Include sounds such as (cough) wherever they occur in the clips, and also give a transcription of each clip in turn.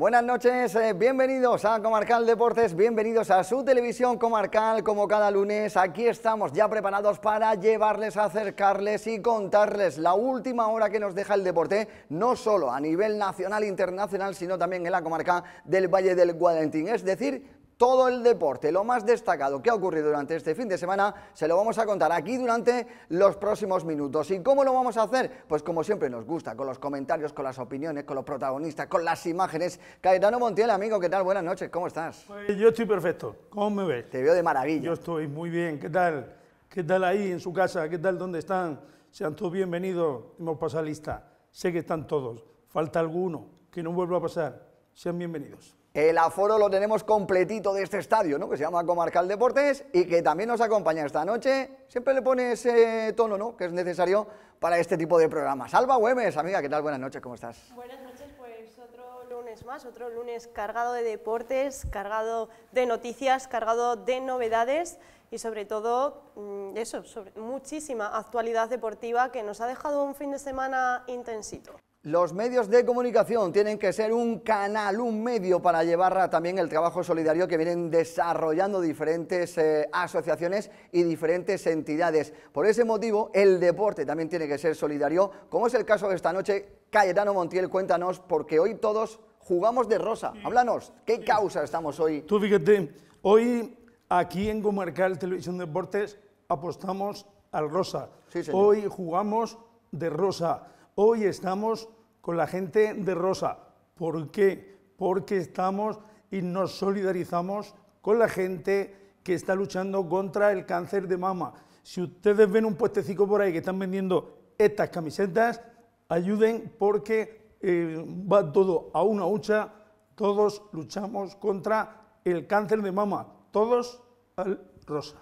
Buenas noches, eh, bienvenidos a Comarcal Deportes, bienvenidos a su televisión comarcal como cada lunes. Aquí estamos ya preparados para llevarles, acercarles y contarles la última hora que nos deja el deporte, no solo a nivel nacional e internacional, sino también en la comarca del Valle del Guadentín, es decir, todo el deporte, lo más destacado que ha ocurrido durante este fin de semana, se lo vamos a contar aquí durante los próximos minutos. ¿Y cómo lo vamos a hacer? Pues como siempre nos gusta, con los comentarios, con las opiniones, con los protagonistas, con las imágenes. Caetano Montiel, amigo, ¿qué tal? Buenas noches, ¿cómo estás? Pues yo estoy perfecto, ¿cómo me ves? Te veo de maravilla. Yo estoy muy bien, ¿qué tal? ¿Qué tal ahí en su casa? ¿Qué tal dónde están? Sean todos bienvenidos, hemos pasado lista. Sé que están todos, falta alguno, que no vuelva a pasar. Sean bienvenidos. El aforo lo tenemos completito de este estadio, ¿no? Que se llama Comarcal Deportes y que también nos acompaña esta noche. Siempre le pone ese eh, tono, Que es necesario para este tipo de programas. Alba Güemes, amiga, ¿qué tal? Buenas noches, ¿cómo estás? Buenas noches, pues otro lunes más, otro lunes cargado de deportes, cargado de noticias, cargado de novedades y sobre todo mm, eso, muchísima actualidad deportiva que nos ha dejado un fin de semana intensito. Los medios de comunicación tienen que ser un canal, un medio para llevar también el trabajo solidario que vienen desarrollando diferentes eh, asociaciones y diferentes entidades. Por ese motivo, el deporte también tiene que ser solidario, como es el caso de esta noche. Cayetano Montiel, cuéntanos, porque hoy todos jugamos de rosa. Háblanos, ¿qué causa estamos hoy? Tú fíjate, hoy aquí en Comarcal Televisión Deportes apostamos al rosa. hoy jugamos de rosa Hoy estamos con la gente de Rosa. ¿Por qué? Porque estamos y nos solidarizamos con la gente que está luchando contra el cáncer de mama. Si ustedes ven un puestecico por ahí que están vendiendo estas camisetas, ayuden porque eh, va todo a una hucha. Todos luchamos contra el cáncer de mama. Todos al rosa.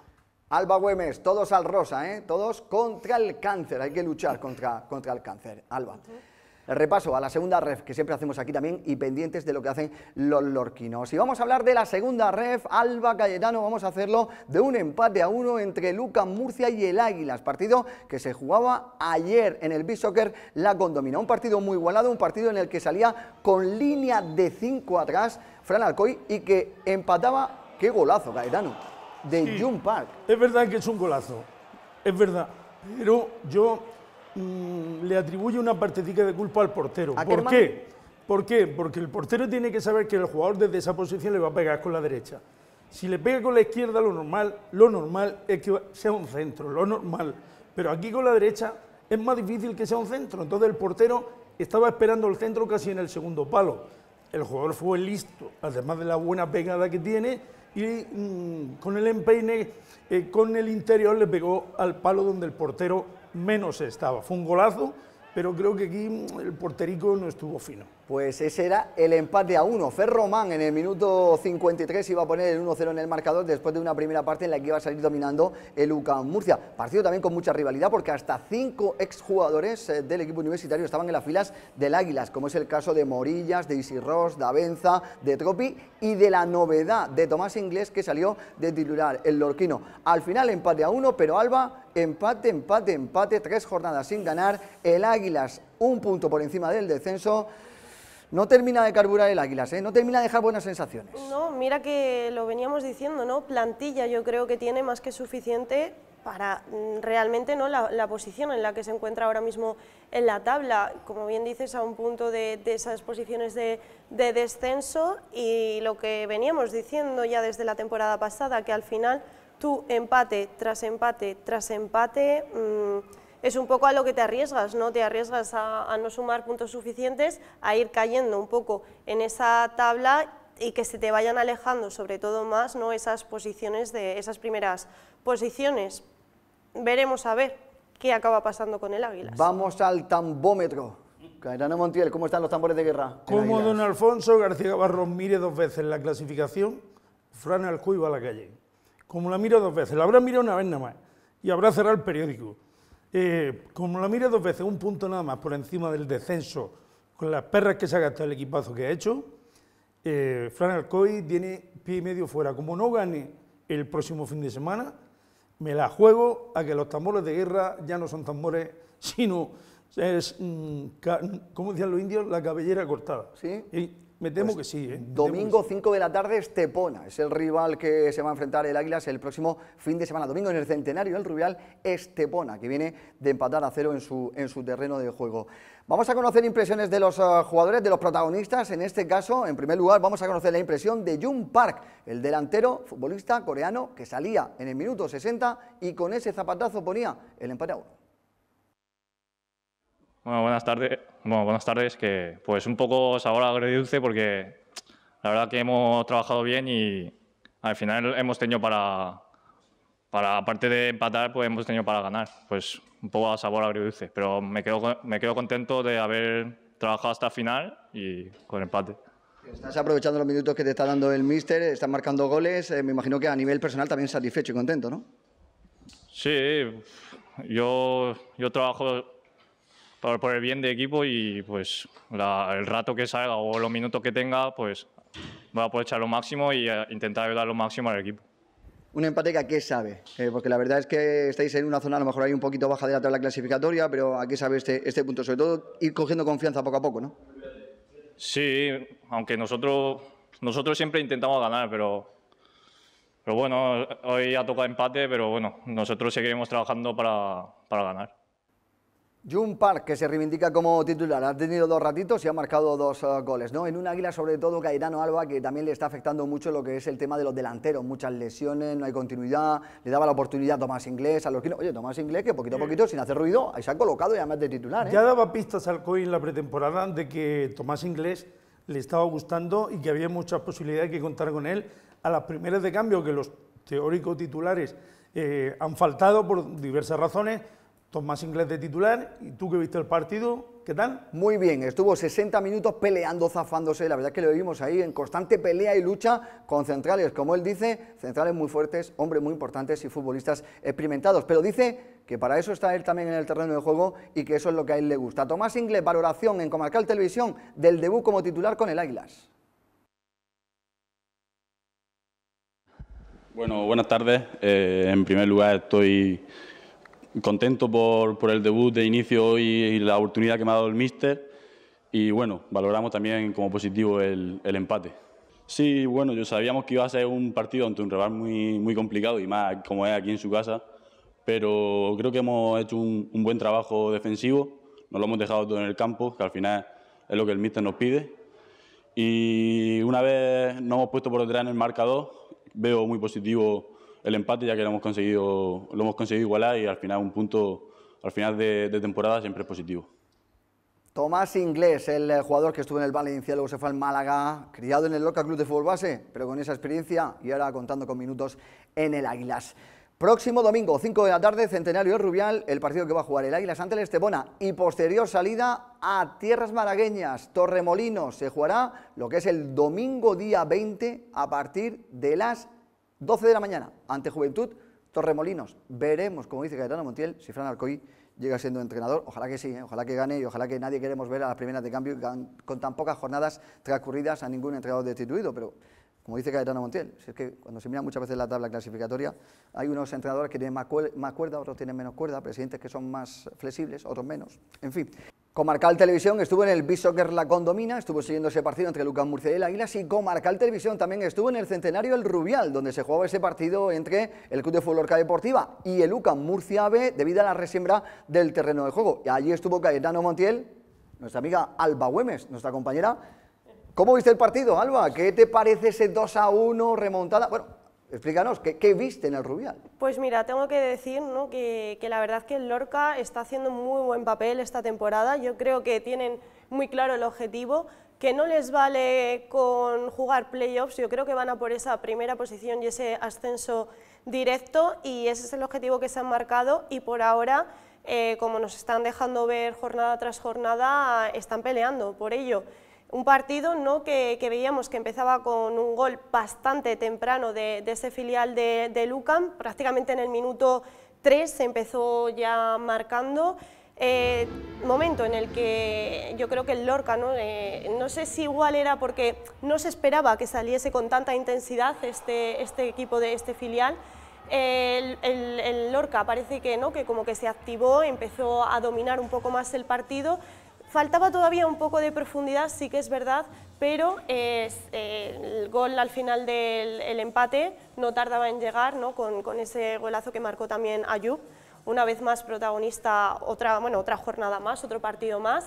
Alba Güemes, todos al rosa, ¿eh? todos contra el cáncer, hay que luchar contra, contra el cáncer, Alba. El repaso a la segunda ref que siempre hacemos aquí también y pendientes de lo que hacen los lorquinos. Y vamos a hablar de la segunda ref, Alba Cayetano, vamos a hacerlo de un empate a uno entre Luca Murcia y el Águilas, partido que se jugaba ayer en el b La Condomina. Un partido muy igualado, un partido en el que salía con línea de cinco atrás Fran Alcoy y que empataba, qué golazo Cayetano de sí, Park. Es verdad que es un golazo, es verdad. Pero yo mm, le atribuyo una partecita de culpa al portero. ¿Por qué? ¿Por qué? Porque el portero tiene que saber que el jugador desde esa posición le va a pegar con la derecha. Si le pega con la izquierda, lo normal, lo normal es que sea un centro, lo normal. Pero aquí con la derecha es más difícil que sea un centro. Entonces el portero estaba esperando el centro casi en el segundo palo. El jugador fue listo, además de la buena pegada que tiene, y mm, con el empeine, eh, con el interior le pegó al palo donde el portero menos estaba. Fue un golazo pero creo que aquí mm, el porterico no estuvo fino. Pues ese era el empate a uno. Ferromán en el minuto 53 iba a poner el 1-0 en el marcador después de una primera parte en la que iba a salir dominando el UCAM Murcia. Partido también con mucha rivalidad porque hasta cinco exjugadores eh, del equipo universitario estaban en las filas del Águilas, como es el caso de Morillas, de Isirros, de Avenza, de Tropi y de la novedad de Tomás Inglés que salió de titular, el Lorquino. Al final empate a uno, pero Alba Empate, empate, empate, tres jornadas sin ganar. El Águilas un punto por encima del descenso. No termina de carburar el Águilas, ¿eh? no termina de dejar buenas sensaciones. No, mira que lo veníamos diciendo, ¿no? Plantilla yo creo que tiene más que suficiente para mm, realmente ¿no? La, posición en la que se encuentra ahora mismo en la tabla. Como bien dices, a un punto de, esas posiciones de, descenso y lo que veníamos diciendo ya desde la temporada pasada, que al final tu empate tras empate tras empate mm, es un poco a lo que te arriesgas, ¿no? te arriesgas a, a no sumar puntos suficientes, a ir cayendo un poco en esa tabla y que se te vayan alejando sobre todo más ¿no? esas posiciones de esas primeras posiciones veremos a ver qué acaba pasando con el Águilas. Vamos al tambómetro. no Montiel, ¿cómo están los tambores de guerra? Como don Alfonso García Barros mire dos veces la clasificación, Fran Alcuy va a la calle. Como la mira dos veces, la habrá mirado una vez nada más y habrá cerrado el periódico. Eh, como la mira dos veces, un punto nada más por encima del descenso, con las perras que se ha gastado el equipazo que ha hecho, eh, Fran Alcoy tiene pie y medio fuera. Como no gane el próximo fin de semana, me la juego a que los tambores de guerra ya no son tambores, sino es, mm, como decían los indios, la cabellera cortada. ¿Sí? Pues ¿eh? Me temo que sí. Domingo, 5 de la tarde, Estepona. Es el rival que se va a enfrentar el Águilas el próximo fin de semana. Domingo en el centenario, el Rubial Estepona, que viene de empatar a cero en su, en su terreno de juego. Vamos a conocer impresiones de los eh, jugadores, de los protagonistas. En este caso, en primer lugar, vamos a conocer la impresión de Jung Park, el delantero futbolista coreano que salía en el minuto 60 y con ese zapatazo ponía el empate a uno. Bueno, buenas tardes. Bueno, buenas tardes, que pues un poco sabor agridulce porque la verdad que hemos trabajado bien y al final hemos tenido para, para aparte de empatar, pues hemos tenido para ganar. Pues un poco a sabor agridulce, pero me quedo, me quedo contento de haber trabajado hasta final y con empate. Estás aprovechando los minutos que te está dando el míster, estás marcando goles, eh, me imagino que a nivel personal también satisfecho y contento, ¿no? Sí, yo, yo trabajo por, el bien de equipo y pues el rato que salga o los minutos que tenga, pues voy a aprovechar lo máximo y eh, intentar ayudar lo máximo al equipo. Un empate que a qué sabe, eh, porque la verdad es que estáis en una zona a lo mejor hay un poquito baja de la tabla clasificatoria, pero a qué sabe este, este punto, sobre todo ir cogiendo confianza poco a poco, ¿no? Sí, aunque nosotros, nosotros siempre intentamos ganar, pero, pero bueno, hoy ha tocado empate, pero bueno, nosotros seguiremos trabajando para, para ganar. Jun Park, que se reivindica como titular, ha tenido dos ratitos y ha marcado dos eh, goles, ¿no? En un águila, sobre todo, Caetano Alba, que también le está afectando mucho lo que es el tema de los delanteros, muchas lesiones, no hay continuidad, le daba la oportunidad a Tomás Inglés, a los Oye, Tomás Inglés, que poquito a poquito, sin hacer ruido, ahí se ha colocado y además de titular, ¿eh? Ya daba pistas al COI en la pretemporada de que Tomás Inglés le estaba gustando y que había muchas posibilidades de contar con él a las primeras de cambio, que los teóricos titulares eh, han faltado por diversas razones, Tomás Inglés de titular, y tú que viste el partido, ¿qué tal? Muy bien, estuvo 60 minutos peleando, zafándose, la verdad es que lo vimos ahí en constante pelea y lucha con centrales, como él dice, centrales muy fuertes, hombres muy importantes y futbolistas experimentados, pero dice que para eso está él también en el terreno de juego y que eso es lo que a él le gusta. Tomás Inglés, valoración en Comarcal Televisión del debut como titular con el Águilas. Bueno, buenas tardes. Eh, en primer lugar estoy contento por, por, el debut de inicio y, y, la oportunidad que me ha dado el míster y bueno, valoramos también como positivo el, el, empate. Sí, bueno, yo sabíamos que iba a ser un partido ante un rival muy, muy complicado y más como es aquí en su casa, pero creo que hemos hecho un, un buen trabajo defensivo, nos lo hemos dejado todo en el campo, que al final es lo que el míster nos pide. Y una vez nos hemos puesto por detrás en el marcador, veo muy positivo el empate, ya que lo hemos conseguido, lo hemos conseguido igualar y al final un punto al final de, temporada siempre es positivo. Tomás Inglés, el eh, jugador que estuvo en el Valencia, luego se fue al Málaga, criado en el Loca Club de Fútbol Base, pero con esa experiencia y ahora contando con minutos en el Águilas. Próximo domingo, 5 de la tarde, Centenario de Rubial, el partido que va a jugar el Águilas ante el Estebona y posterior salida a Tierras malagueñas, Torremolinos. Se jugará lo que es el domingo día 20 a partir de las 12 de la mañana, ante Juventud Torremolinos. Veremos, como dice Caetano Montiel, si Fran Alcoy llega siendo entrenador. Ojalá que sí, ¿eh? ojalá que gane y ojalá que nadie queremos ver a las primeras de cambio con tan pocas jornadas transcurridas a ningún entrenador destituido. Pero como dice Caetano Montiel, si es que cuando se mira muchas veces la tabla clasificatoria, hay unos entrenadores que tienen más, cuerda, otros tienen menos cuerda, presidentes que son más flexibles, otros menos. En fin. Comarcal Televisión estuvo en el Bisoccer La Condomina, estuvo siguiendo ese partido entre Lucas Murcia y el Águilas y Comarcal Televisión también estuvo en el Centenario El Rubial, donde se jugaba ese partido entre el Club de Fútbol Orca Deportiva y el Lucas Murcia B debido a la resiembra del terreno de juego. Y allí estuvo Cayetano Montiel, nuestra amiga Alba Güemes, nuestra compañera. ¿Cómo viste el partido, Alba? ¿Qué te parece ese 2 a 1 remontada? Bueno, Explícanos, ¿qué, viste en el Rubial? Pues mira, tengo que decir que, la verdad que el Lorca está haciendo muy buen papel esta temporada. Yo creo que tienen muy claro el objetivo, que no les vale con jugar playoffs. Yo creo que van a por esa primera posición y ese ascenso directo y ese es el objetivo que se han marcado y por ahora, eh, como nos están dejando ver jornada tras jornada, están peleando por ello. Un partido ¿no? que, veíamos que empezaba con un gol bastante temprano de, ese filial de, de Lucan, prácticamente en el minuto 3 se empezó ya marcando. Eh, momento en el que yo creo que el Lorca, ¿no? Eh, ¿no? sé si igual era porque no se esperaba que saliese con tanta intensidad este, este equipo de este filial, el, el, Lorca parece que no, que como que se activó, empezó a dominar un poco más el partido Faltaba todavía un poco de profundidad, sí que es verdad, pero eh, eh, el gol al final del empate no tardaba en llegar, ¿no? Con, ese golazo que marcó también Ayub, una vez más protagonista, otra, bueno, otra jornada más, otro partido más.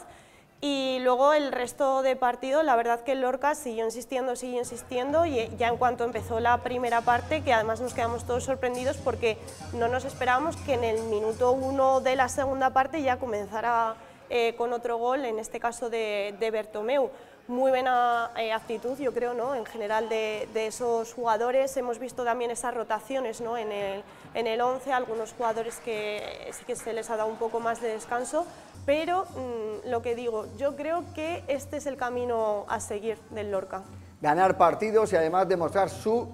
Y luego el resto de partido, la verdad que Lorca siguió insistiendo, siguió insistiendo y eh, ya en cuanto empezó la primera parte, que además nos quedamos todos sorprendidos porque no nos esperábamos que en el minuto uno de la segunda parte ya comenzara eh, con otro gol, en este caso de, de Bertomeu. Muy buena eh, actitud, yo creo, ¿no? en general de, de, esos jugadores. Hemos visto también esas rotaciones ¿no? en, el, en el 11, algunos jugadores que sí que se les ha dado un poco más de descanso, pero mm, lo que digo, yo creo que este es el camino a seguir del Lorca. Ganar partidos y además demostrar su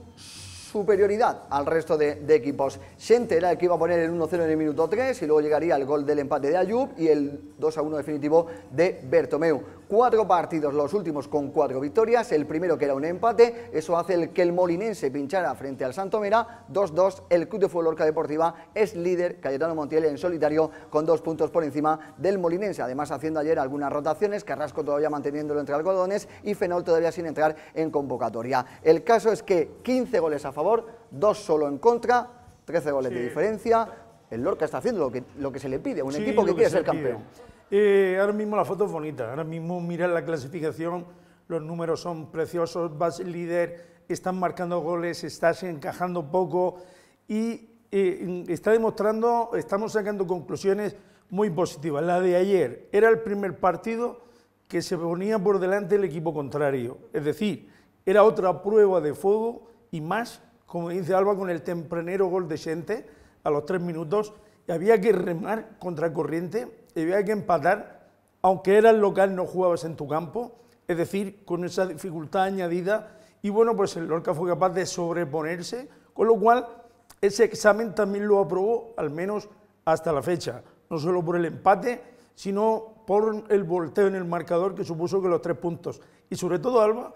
superioridad al resto de, equipos. Xente era el que iba a poner el 1-0 en el minuto 3 y luego llegaría el gol del empate de Ayub y el 2-1 definitivo de Bertomeu. Cuatro partidos, los últimos con cuatro victorias, el primero que era un empate, eso hace el que el molinense pinchara frente al Santomera, 2-2, el Club de Fútbol Orca Deportiva es líder, Cayetano Montiel en solitario con dos puntos por encima del molinense, además haciendo ayer algunas rotaciones, Carrasco todavía manteniéndolo entre algodones y Fenol todavía sin entrar en convocatoria. El caso es que 15 goles a favor dos solo en contra, 13 goles de diferencia. El Lorca está haciendo lo que, se le pide, un equipo que, quiere ser campeón. Eh, ahora mismo la foto es bonita, ahora mismo mira la clasificación, los números son preciosos, vas líder, están marcando goles, estás encajando poco y eh, está demostrando, estamos sacando conclusiones muy positivas. La de ayer era el primer partido que se ponía por delante el equipo contrario, es decir, era otra prueba de fuego y más como dice Alba, con el tempranero gol de a los tres minutos. Y había que remar contra corriente, había que empatar, aunque era el local, no jugabas en tu campo, es decir, con esa dificultad añadida. Y bueno, pues el Lorca fue capaz de sobreponerse, con lo cual ese examen también lo aprobó, al menos hasta la fecha, no solo por el empate, sino por el volteo en el marcador que supuso que los tres puntos, y sobre todo Alba,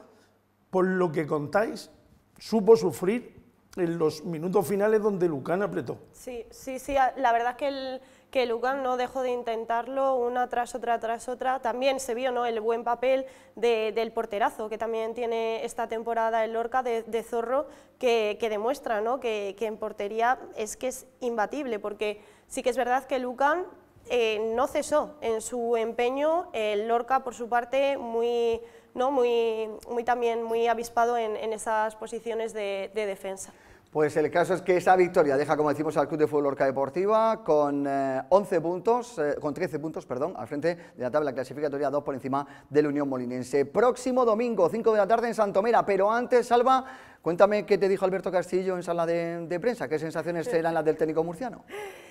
por lo que contáis, supo sufrir en los minutos finales donde Lucan apretó. Sí, sí, sí, la verdad es que, el, que no dejó de intentarlo una tras otra tras otra. También se vio ¿no? el buen papel del porterazo que también tiene esta temporada el Lorca de, Zorro, que, demuestra ¿no? que, en portería es que es imbatible, porque sí que es verdad que Lucan... Eh, no cesó en su empeño, el eh, Lorca por su parte muy, ¿no? muy, muy también muy avispado en, esas posiciones de, defensa. Pues el caso es que esa victoria deja, como decimos, al Club de Fútbol Lorca Deportiva con, eh, puntos, con 13 puntos perdón, al frente de la tabla clasificatoria, dos por encima del Unión Molinense. Próximo domingo, 5 de la tarde en Santomera, pero antes, Salva, cuéntame qué te dijo Alberto Castillo en sala de, de prensa, qué sensaciones eran las del técnico murciano. (laughs)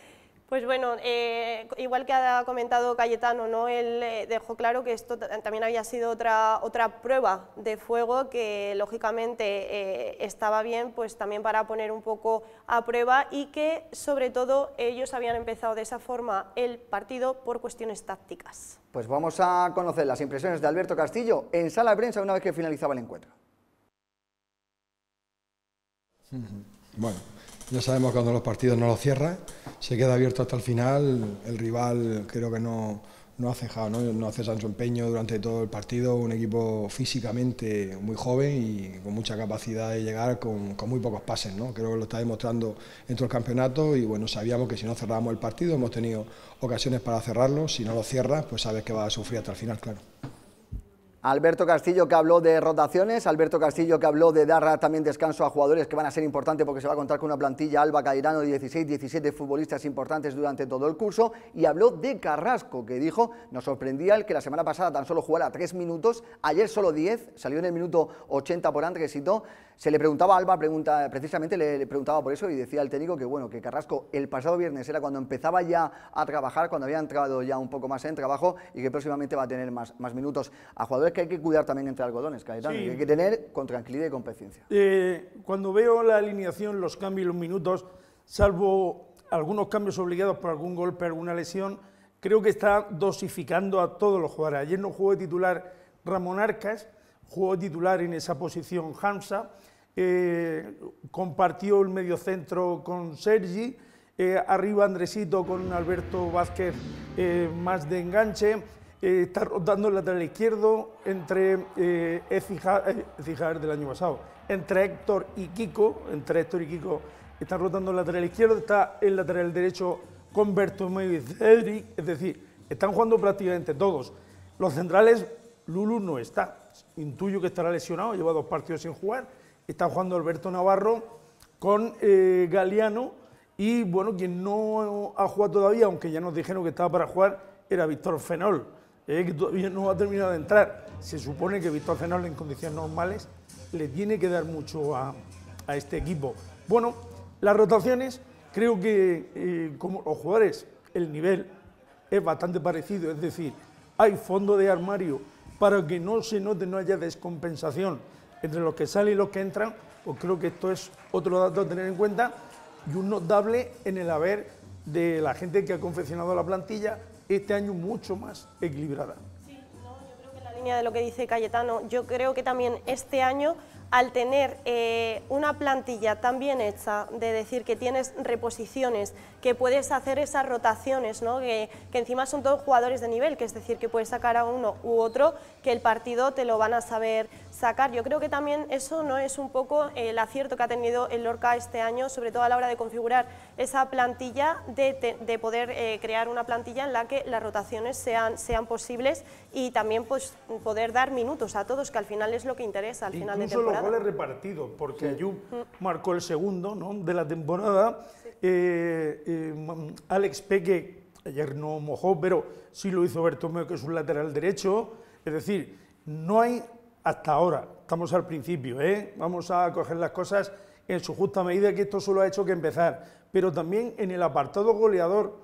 Pues bueno, eh, igual que ha comentado Cayetano, ¿no? él eh, dejó claro que esto también había sido otra, otra prueba de fuego que lógicamente eh, estaba bien pues también para poner un poco a prueba y que sobre todo ellos habían empezado de esa forma el partido por cuestiones tácticas. Pues vamos a conocer las impresiones de Alberto Castillo en sala de prensa una vez que finalizaba el encuentro. (laughs) Bueno, ya sabemos cuando los partidos no lo cierran se queda abierto hasta el final. El rival creo que no, ha cejado, ¿no? hace su empeño durante todo el partido. Un equipo físicamente muy joven y con mucha capacidad de llegar con, muy pocos pases. ¿no? Creo que lo está demostrando en todo el campeonato y bueno, sabíamos que si no cerrábamos el partido, hemos tenido ocasiones para cerrarlo. Si no lo cierras, pues sabes que va a sufrir hasta el final, claro. Alberto Castillo que habló de rotaciones, Alberto Castillo que habló de dar también descanso a jugadores que van a ser importantes porque se va a contar con una plantilla Alba Cairano, 16, 17 futbolistas importantes durante todo el curso y habló de Carrasco que dijo, nos sorprendía el que la semana pasada tan solo jugara 3 minutos, ayer solo 10, salió en el minuto 80 por todo. Se le preguntaba a Alba, pregunta, precisamente le, preguntaba por eso y decía al técnico que bueno, que Carrasco el pasado viernes era cuando empezaba ya a trabajar, cuando había entrado ya un poco más en trabajo y que próximamente va a tener más, minutos a jugadores que hay que cuidar también entre algodones, que hay que tener con tranquilidad y con paciencia. Eh, cuando veo la alineación, los cambios y los minutos, salvo algunos cambios obligados por algún golpe, alguna lesión, creo que está dosificando a todos los jugadores. Ayer no jugó titular Ramón Arcas, jugó titular en esa posición Hamza, eh, compartió el medio centro con Sergi, eh, arriba Andresito con Alberto Vázquez eh, más de enganche, está rotando el lateral izquierdo entre eh, del año pasado, entre Héctor y Kiko, entre Héctor y Kiko están rotando el lateral izquierdo, está el lateral derecho con Bertomeu y Cedric, es decir, están jugando prácticamente todos. Los centrales, Lulu no está, intuyo que estará lesionado, lleva dos partidos sin jugar, está jugando Alberto Navarro con Galiano eh, Galeano y bueno, quien no ha jugado todavía, aunque ya nos dijeron que estaba para jugar, era Víctor Fenol, eh, que todavía no ha terminado de entrar. Se supone que Víctor Fenol en condiciones normales le tiene que dar mucho a, este equipo. Bueno, las rotaciones, creo que eh, como los jugadores, el nivel es bastante parecido, es decir, hay fondo de armario para que no se note, no haya descompensación entre los que salen y los que entran, pues creo que esto es otro dato a tener en cuenta y un notable en el haber de la gente que ha confeccionado la plantilla este año mucho más equilibrada. Sí, no, yo creo que en la línea de lo que dice Cayetano, yo creo que también este año al tener eh, una plantilla tan bien hecha, de decir que tienes reposiciones, que puedes hacer esas rotaciones, que, encima son todos jugadores de nivel, que es decir, que puedes sacar a uno u otro, que el partido te lo van a saber sacar. Yo creo que también eso no es un poco el acierto que ha tenido el Lorca este año, sobre todo a la hora de configurar esa plantilla, de, poder eh, crear una plantilla en la que las rotaciones sean, sean posibles y también pues, poder dar minutos a todos, que al final es lo que interesa al final de temporada porque marcó el segundo de la temporada. Eh, eh, Alex Peque ayer no mojó, pero sí lo hizo Bertomeo, que es un lateral derecho. Es decir, no hay hasta ahora, estamos al principio, ¿eh? vamos a coger las cosas en su justa medida, que esto solo ha hecho que empezar. Pero también en el apartado goleador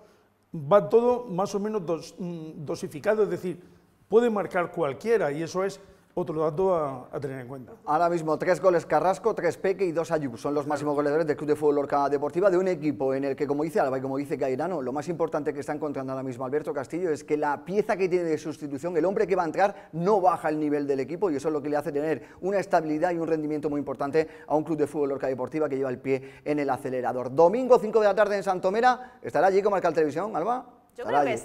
va todo más o menos mm, dosificado, es decir, puede marcar cualquiera y eso es otro dato a, tener en cuenta. Ahora mismo, tres goles Carrasco, tres Peque y dos Ayub. Son los máximos goleadores del Club de Fútbol Lorca Deportiva, de un equipo en el que, como dice Alba y como dice Cairano, lo más importante que está encontrando ahora mismo Alberto Castillo es que la pieza que tiene de sustitución, el hombre que va a entrar, no baja el nivel del equipo y eso es lo que le hace tener una estabilidad y un rendimiento muy importante a un Club de Fútbol Lorca Deportiva que lleva el pie en el acelerador. Domingo, 5 de la tarde en Santomera, estará allí como Marca Televisión, Alba. Yo creo que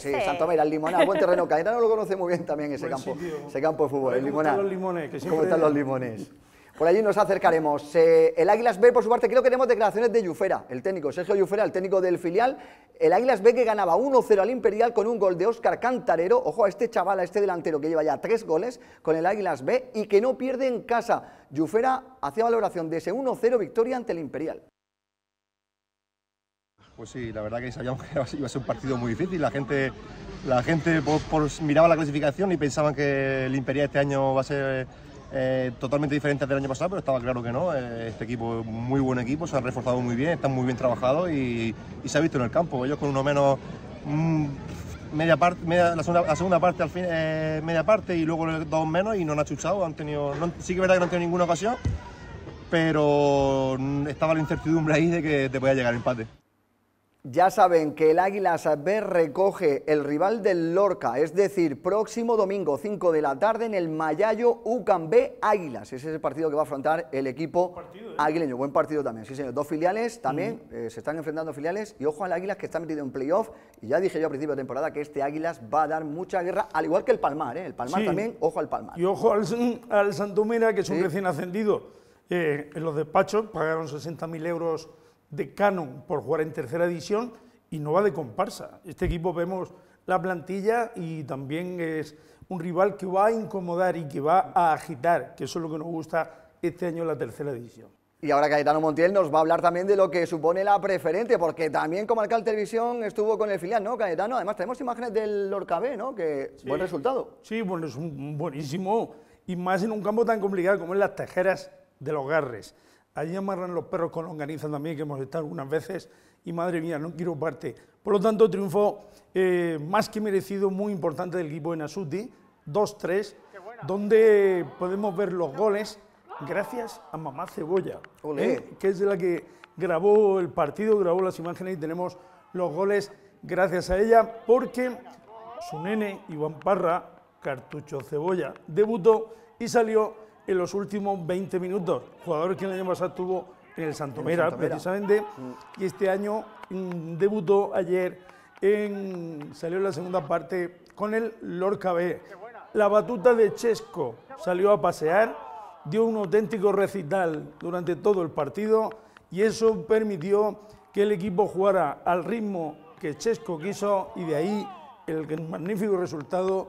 sí, sí. Santomera, el Limonar, buen terreno. no lo conoce muy bien también ese, campo, ese campo de fútbol, el ¿Cómo están los limones? ¿Cómo están los limones? Por allí nos acercaremos. Eh, el Águilas B, por su parte, creo que tenemos declaraciones de Yufera, el técnico, Sergio Yufera, el técnico del filial. El Águilas B que ganaba 1-0 al Imperial con un gol de Óscar Cantarero. Ojo a este chaval, a este delantero que lleva ya tres goles con el Águilas B y que no pierde en casa. Yufera hacía valoración de ese 1-0 victoria ante el Imperial. Pues sí, la verdad que sabíamos que (laughs) iba a ser un partido muy difícil. La gente, la gente miraba la clasificación y pensaban que el Imperial este año va a ser eh, totalmente diferente del año pasado, pero estaba claro que no. Eh, este equipo es muy buen equipo, se han reforzado muy bien, están muy bien trabajados y, se ha visto en el campo. Ellos con uno menos mm, media parte, la, segunda, parte al fin, eh, media parte y luego dos menos y no han achuchado, han tenido, sí que es verdad que no han tenido ninguna ocasión, pero mm, estaba la incertidumbre ahí de que te podía llegar el empate. Ya saben que el Águilas B recoge el rival del Lorca, es decir, próximo domingo 5 de la tarde en el Mayayo B, Águilas. Ese es el partido que va a afrontar el equipo Buen ¿eh? Buen partido también, sí señor. Dos filiales también, eh, se están enfrentando filiales y ojo al Águilas que está metido en playoff. Y ya dije yo a principio de temporada que este Águilas va a dar mucha guerra, al igual que el Palmar, ¿eh? El Palmar también, ojo al Palmar. Y ojo al, al Santumera, que es un recién ascendido. Eh, en los despachos pagaron 60.000 euros de Canon por jugar en tercera edición y no va de comparsa. Este equipo vemos la plantilla y también es un rival que va a incomodar y que va a agitar, que eso es lo que nos gusta este año en la tercera edición. Y ahora Cayetano Montiel nos va a hablar también de lo que supone la preferente, porque también como de Televisión estuvo con el filial, ¿no, Cayetano? Además tenemos imágenes del Lorca ¿no? Que buen resultado. Sí, bueno, es un buenísimo, y más en un campo tan complicado como en las tejeras de los Garres. Allí amarran los perros con longaniza también, que hemos estado algunas veces, y madre mía, no quiero parte. Por lo tanto, triunfo eh, más que merecido, muy importante del equipo de Nasuti, 2-3, donde podemos ver los goles gracias a Mamá Cebolla, ¿eh? que es de la que grabó el partido, grabó las imágenes y tenemos los goles gracias a ella, porque su nene, Iván Parra, cartucho Cebolla, debutó y salió en los últimos 20 minutos. Jugador que el año pasado tuvo en el Santomera, precisamente, y este año mm, debutó ayer, en, salió en la segunda parte con el Lorca B. La batuta de Chesco salió a pasear, dio un auténtico recital durante todo el partido y eso permitió que el equipo jugara al ritmo que Chesco quiso y de ahí el magnífico resultado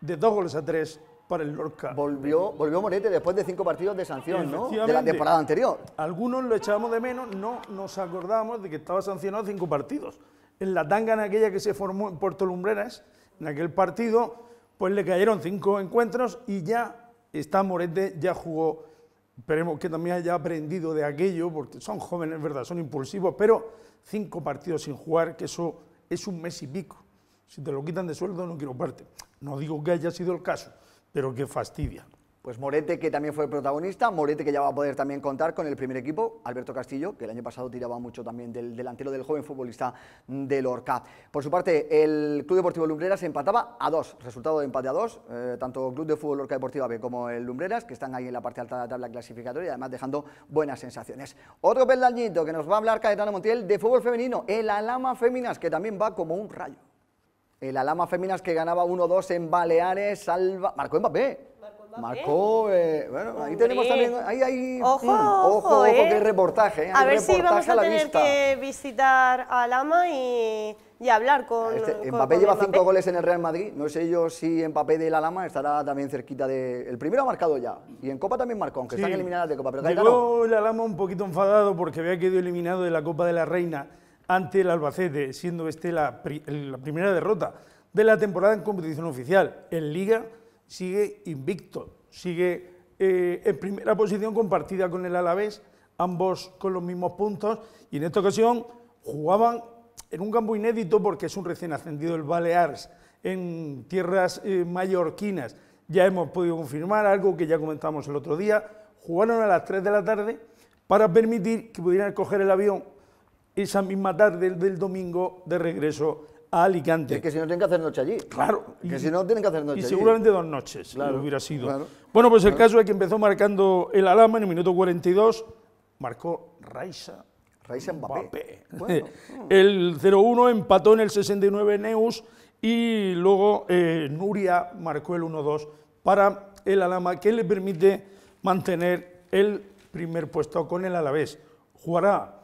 de dos goles a tres para el Lorca. Volvió, volvió Morete después de cinco partidos de sanción, ¿no? De la temporada anterior. Algunos lo echábamos de menos, no nos acordábamos de que estaba sancionado cinco partidos. En la tanga en aquella que se formó en Puerto Lumbreras, en aquel partido, pues le cayeron cinco encuentros y ya está Morete, ya jugó. Esperemos que también haya aprendido de aquello, porque son jóvenes, verdad, son impulsivos, pero cinco partidos sin jugar, que eso es un mes y pico. Si te lo quitan de sueldo, no quiero parte. No digo que haya sido el caso pero qué fastidia. Pues Morete, que también fue protagonista, Morete que ya va a poder también contar con el primer equipo, Alberto Castillo, que el año pasado tiraba mucho también del delantero del joven futbolista del Orca. Por su parte, el Club Deportivo Lumbreras empataba a dos, resultado de empate a dos, eh, tanto Club de Fútbol Orca Deportiva B como el Lumbreras, que están ahí en la parte alta de la tabla clasificatoria, además dejando buenas sensaciones. Otro peldañito que nos va a hablar Caetano Montiel de fútbol femenino, el Alama Féminas, que también va como un rayo. El Alama Féminas que ganaba 1-2 en Baleares, salva... Marcó Mbappé. Marcó, eh, bueno, ahí tenemos también, ahí hay, mm, ojo, ojo, ojo, eh. reportaje. Eh. a ver si vamos a, tener que visitar a Alama y, y hablar con... Este, Mbappé lleva 5 cinco goles en el Real Madrid, no sé yo si Mbappé del Alama estará también cerquita de... El primero ha marcado ya, y en Copa también marcó, aunque están eliminadas de Copa. Pero Llegó el Alama un poquito enfadado porque había quedado eliminado de la Copa de la Reina ante el Albacete, siendo este la, primera derrota de la temporada en competición oficial. En Liga sigue invicto, sigue eh, en primera posición compartida con el Alavés, ambos con los mismos puntos, y en esta ocasión jugaban en un campo inédito porque es un recién ascendido el Balears en tierras eh, mallorquinas. Ya hemos podido confirmar algo que ya comentamos el otro día. Jugaron a las 3 de la tarde para permitir que pudieran coger el avión esa misma tarde del domingo de regreso a Alicante. Es que si no tienen que hacer noche allí. Claro. que si no tienen que hacer noche Y seguramente dos noches claro, hubiera sido. bueno, pues el caso es que empezó marcando el Alama en el minuto 42, marcó Raiza. Raisa Mbappé. (laughs) el 0-1 empató en el 69 Neus y luego eh, Nuria marcó el 1-2 para el Alama, que le permite mantener el primer puesto con el Alavés. Jugará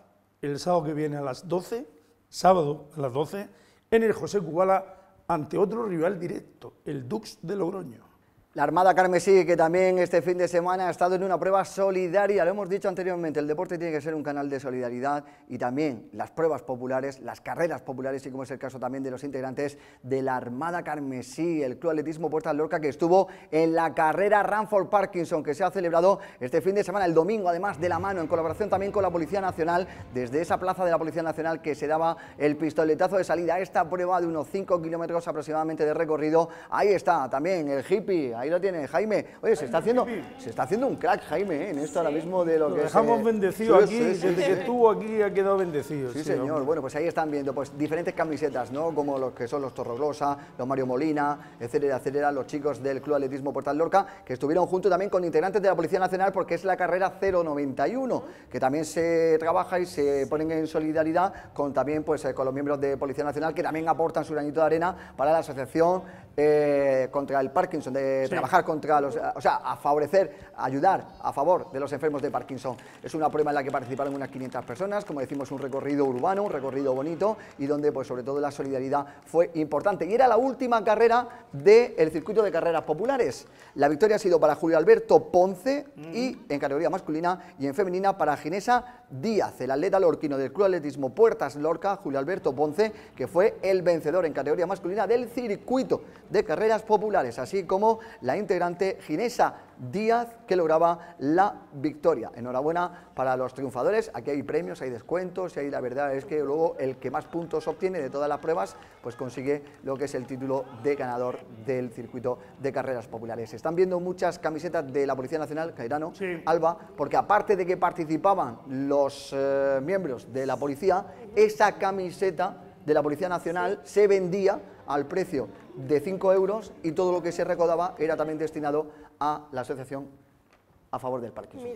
el sábado que viene a las 12, sábado a las 12, en el José Cubala ante otro rival directo, el Dux de Logroño. La Armada Carmesí, que también este fin de semana ha estado en una prueba solidaria, lo hemos dicho anteriormente, el deporte tiene que ser un canal de solidaridad y también las pruebas populares, las carreras populares y como es el caso también de los integrantes de la Armada Carmesí, el Club Atletismo Puerta Lorca que estuvo en la carrera Ranford Parkinson que se ha celebrado este fin de semana, el domingo además de la mano, en colaboración también con la Policía Nacional, desde esa plaza de la Policía Nacional que se daba el pistoletazo de salida a esta prueba de unos 5 kilómetros aproximadamente de recorrido, ahí está también el hippie, ahí lo tiene Jaime. Oye, se está haciendo, se está haciendo un crack Jaime ¿eh? en esto ahora mismo de lo, que dejamos eh, bendecido aquí, desde que estuvo aquí ha quedado bendecido. Sí, señor. Bueno, pues ahí están viendo pues diferentes camisetas, ¿no? Como los que son los Torroglosa, los Mario Molina, etcétera, etcétera, los chicos del Club Atletismo Portal Lorca, que estuvieron junto también con integrantes de la Policía Nacional porque es la carrera 091, que también se trabaja y se ponen en solidaridad con también pues eh, con los miembros de Policía Nacional que también aportan su granito de arena para la asociación eh, contra el Parkinson, de trabajar contra los, o sea, a favorecer, ayudar a favor de los enfermos de Parkinson. Es una prueba en la que participaron unas 500 personas, como decimos, un recorrido urbano, un recorrido bonito y donde, pues, sobre todo la solidaridad fue importante. Y era la última carrera del circuito de carreras populares. La victoria ha sido para Julio Alberto Ponce y mm. en categoría masculina y en femenina para Ginesa Díaz, el atleta lorquino del Club Atletismo Puertas Lorca, Julio Alberto Ponce, que fue el vencedor en categoría masculina del circuito de carreras populares, así como la integrante Ginesa Díaz que lograba la victoria. Enhorabuena para los triunfadores, aquí hay premios, hay descuentos y ahí la verdad es que luego el que más puntos obtiene de todas las pruebas pues consigue lo que es el título de ganador del circuito de carreras populares. Están viendo muchas camisetas de la Policía Nacional, Cairano, Alba, porque aparte de que participaban los eh, miembros de la policía, esa camiseta de la Policía Nacional se vendía al precio de 5 euros y todo lo que se recaudaba era también destinado a la asociación a favor del Parkinson.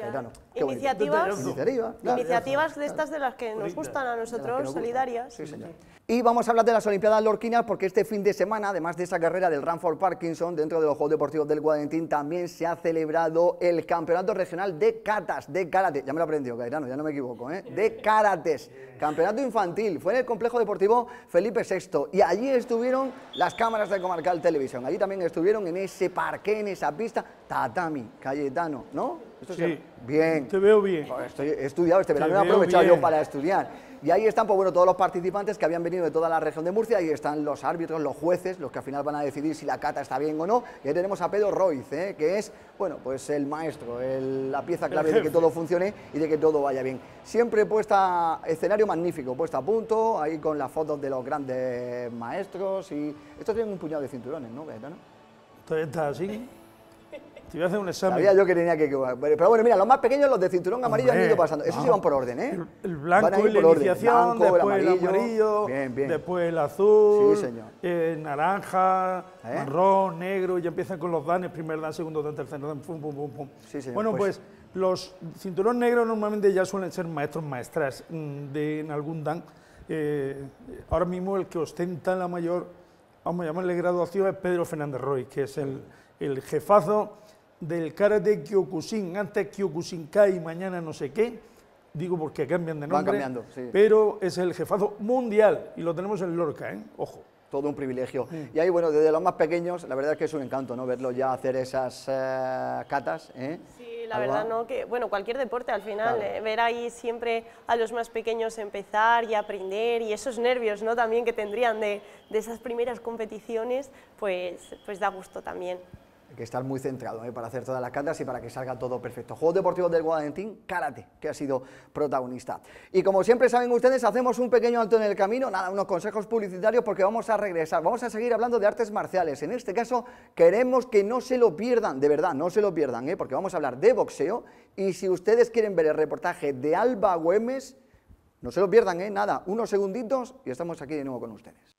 iniciativas, de estas de las que nos gustan a nosotros, solidarias. Y vamos a hablar de las Olimpiadas Lorquinas porque este fin de semana, además de esa carrera del Run for Parkinson dentro de los Juegos Deportivos del Guadentín, también se ha celebrado el Campeonato Regional de Catas, de Karate. Ya me lo aprendió, Caetano, ya no me equivoco, ¿eh? De eh, Karates. Eh, campeonato infantil. Fue en el complejo deportivo Felipe VI y allí estuvieron las cámaras de Comarcal Televisión. Allí también estuvieron en ese parque, en esa pista, Tatami, Cayetano, ¿no? Esto sí. Bien. Te veo bien. Estoy, estudiado este verano, me he aprovechado yo para estudiar. Y ahí están, pues bueno, todos los participantes que habían venido de toda la región de Murcia, ahí están los árbitros, los jueces, los que al final van a decidir si la cata está bien o no. Y ahí tenemos a Pedro Roiz, ¿eh? que es, bueno, pues el maestro, la pieza clave de que todo funcione y de que todo vaya bien. Siempre puesta, escenario magnífico, puesta a punto, ahí con las fotos de los grandes maestros y... Esto tiene un puñado de cinturones, ¿no? ¿No? está así. Te voy a hacer un examen. yo que tenía que... Pero bueno, mira, los más pequeños, los de cinturón amarillo, han ido pasando. Esos iban por orden, ¿eh? El, blanco y la iniciación, después el amarillo, después el azul, eh, naranja, ¿Eh? marrón, negro, y empiezan con los danes, primer dan, segundo dan, tercer dan, pum, pum, pum, pum. Sí, señor, bueno, pues, pues los cinturón negros normalmente ya suelen ser maestros, maestras mm, de, en algún dan. Eh, ahora mismo el que ostenta la mayor, vamos a llamarle graduación, es Pedro Fernández Roy, que es el jefazo del karate Kyokushin, antes kai, mañana no sé qué, digo porque cambian de nombre, Van cambiando, pero es el jefazo mundial y lo tenemos en Lorca, ¿eh? ojo. Todo un privilegio. Mm. Y ahí, bueno, desde los más pequeños, la verdad es que es un encanto, ¿no? verlo ya hacer esas eh, catas, ¿eh? Sí, la verdad, ¿no? Que, bueno, cualquier deporte al final, eh, ver ahí siempre a los más pequeños empezar y aprender y esos nervios, ¿no? También que tendrían de, esas primeras competiciones, pues, pues da gusto también. Hay que estar muy centrado ¿eh? para hacer todas las cartas y para que salga todo perfecto. Juegos Deportivos del Guadalentín, Karate, que ha sido protagonista. Y como siempre saben ustedes, hacemos un pequeño alto en el camino, nada, unos consejos publicitarios porque vamos a regresar, vamos a seguir hablando de artes marciales. En este caso, queremos que no se lo pierdan, de verdad, no se lo pierdan, ¿eh? porque vamos a hablar de boxeo y si ustedes quieren ver el reportaje de Alba Güemes, no se lo pierdan, ¿eh? nada, unos segunditos y estamos aquí de nuevo con ustedes.